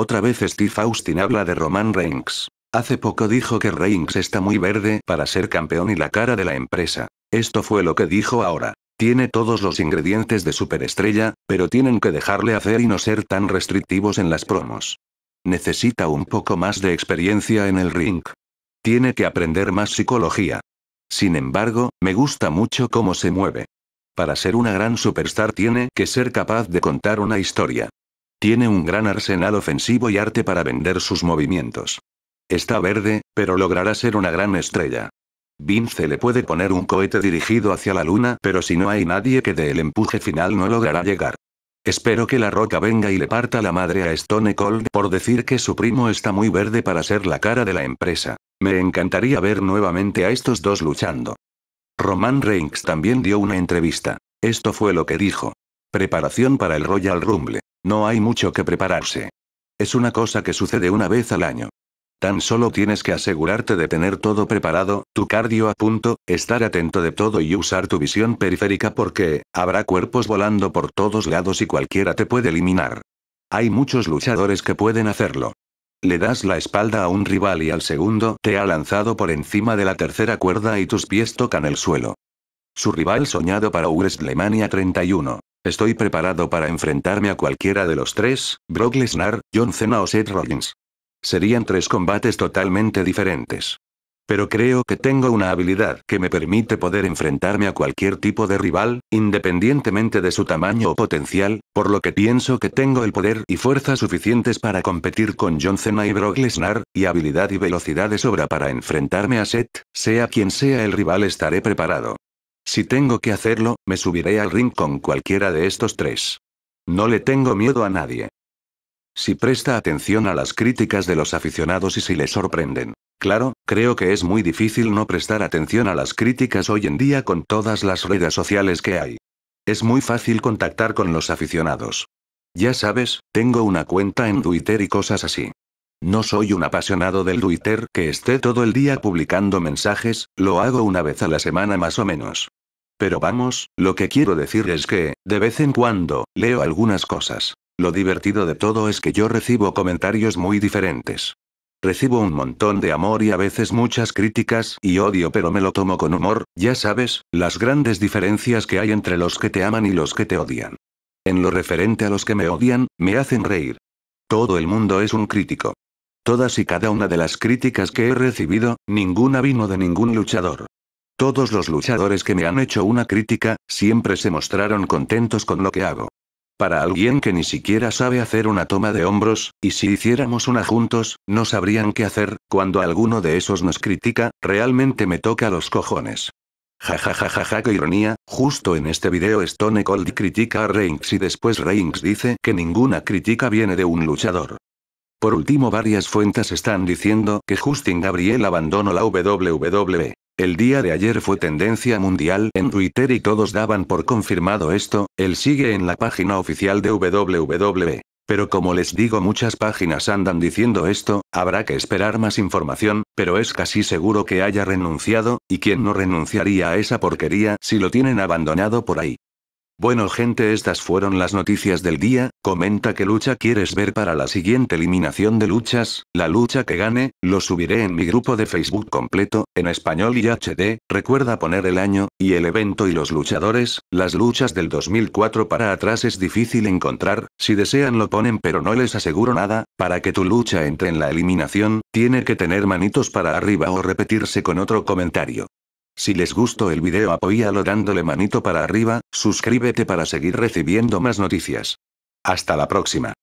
Otra vez Steve Austin habla de Roman Reigns. Hace poco dijo que Reigns está muy verde para ser campeón y la cara de la empresa. Esto fue lo que dijo ahora. Tiene todos los ingredientes de superestrella, pero tienen que dejarle hacer y no ser tan restrictivos en las promos. Necesita un poco más de experiencia en el ring. Tiene que aprender más psicología. Sin embargo, me gusta mucho cómo se mueve. Para ser una gran superstar tiene que ser capaz de contar una historia. Tiene un gran arsenal ofensivo y arte para vender sus movimientos. Está verde, pero logrará ser una gran estrella. Vince le puede poner un cohete dirigido hacia la luna, pero si no hay nadie que dé el empuje final no logrará llegar. Espero que la roca venga y le parta la madre a Stone Cold por decir que su primo está muy verde para ser la cara de la empresa. Me encantaría ver nuevamente a estos dos luchando. Roman Reigns también dio una entrevista. Esto fue lo que dijo. Preparación para el Royal Rumble. No hay mucho que prepararse. Es una cosa que sucede una vez al año. Tan solo tienes que asegurarte de tener todo preparado, tu cardio a punto, estar atento de todo y usar tu visión periférica porque, habrá cuerpos volando por todos lados y cualquiera te puede eliminar. Hay muchos luchadores que pueden hacerlo. Le das la espalda a un rival y al segundo te ha lanzado por encima de la tercera cuerda y tus pies tocan el suelo. Su rival soñado para WrestleMania 31. Estoy preparado para enfrentarme a cualquiera de los tres, Brock Lesnar, John Cena o Seth Rollins. Serían tres combates totalmente diferentes. Pero creo que tengo una habilidad que me permite poder enfrentarme a cualquier tipo de rival, independientemente de su tamaño o potencial, por lo que pienso que tengo el poder y fuerza suficientes para competir con John Cena y Brock Lesnar, y habilidad y velocidad de sobra para enfrentarme a Seth, sea quien sea el rival estaré preparado. Si tengo que hacerlo, me subiré al ring con cualquiera de estos tres. No le tengo miedo a nadie. Si presta atención a las críticas de los aficionados y si le sorprenden. Claro, creo que es muy difícil no prestar atención a las críticas hoy en día con todas las redes sociales que hay. Es muy fácil contactar con los aficionados. Ya sabes, tengo una cuenta en Twitter y cosas así. No soy un apasionado del Twitter que esté todo el día publicando mensajes, lo hago una vez a la semana más o menos. Pero vamos, lo que quiero decir es que, de vez en cuando, leo algunas cosas. Lo divertido de todo es que yo recibo comentarios muy diferentes. Recibo un montón de amor y a veces muchas críticas y odio, pero me lo tomo con humor, ya sabes, las grandes diferencias que hay entre los que te aman y los que te odian. En lo referente a los que me odian, me hacen reír. Todo el mundo es un crítico. Todas y cada una de las críticas que he recibido, ninguna vino de ningún luchador. Todos los luchadores que me han hecho una crítica, siempre se mostraron contentos con lo que hago. Para alguien que ni siquiera sabe hacer una toma de hombros, y si hiciéramos una juntos, no sabrían qué hacer, cuando alguno de esos nos critica, realmente me toca los cojones. Ja ja qué ironía, justo en este video Stone Cold critica a Reigns y después Reigns dice que ninguna crítica viene de un luchador. Por último varias fuentes están diciendo que Justin Gabriel abandonó la WWE. El día de ayer fue tendencia mundial en Twitter y todos daban por confirmado esto, él sigue en la página oficial de WWW. E. Pero como les digo muchas páginas andan diciendo esto, habrá que esperar más información, pero es casi seguro que haya renunciado, y quien no renunciaría a esa porquería si lo tienen abandonado por ahí. Bueno gente estas fueron las noticias del día, comenta qué lucha quieres ver para la siguiente eliminación de luchas, la lucha que gane, lo subiré en mi grupo de Facebook completo, en español y HD, recuerda poner el año, y el evento y los luchadores, las luchas del 2004 para atrás es difícil encontrar, si desean lo ponen pero no les aseguro nada, para que tu lucha entre en la eliminación, tiene que tener manitos para arriba o repetirse con otro comentario. Si les gustó el video apóyalo dándole manito para arriba, suscríbete para seguir recibiendo más noticias. Hasta la próxima.